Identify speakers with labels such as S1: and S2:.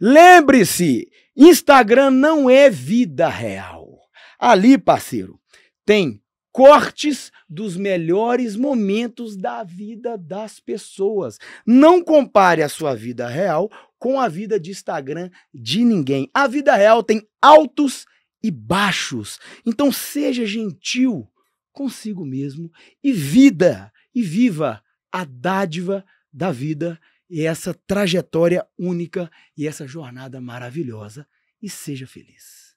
S1: Lembre-se, Instagram não é vida real. Ali, parceiro, tem cortes dos melhores momentos da vida das pessoas. Não compare a sua vida real com a vida de Instagram de ninguém. A vida real tem altos e baixos. Então seja gentil consigo mesmo e vida e viva a dádiva da vida e essa trajetória única e essa jornada maravilhosa. E seja feliz.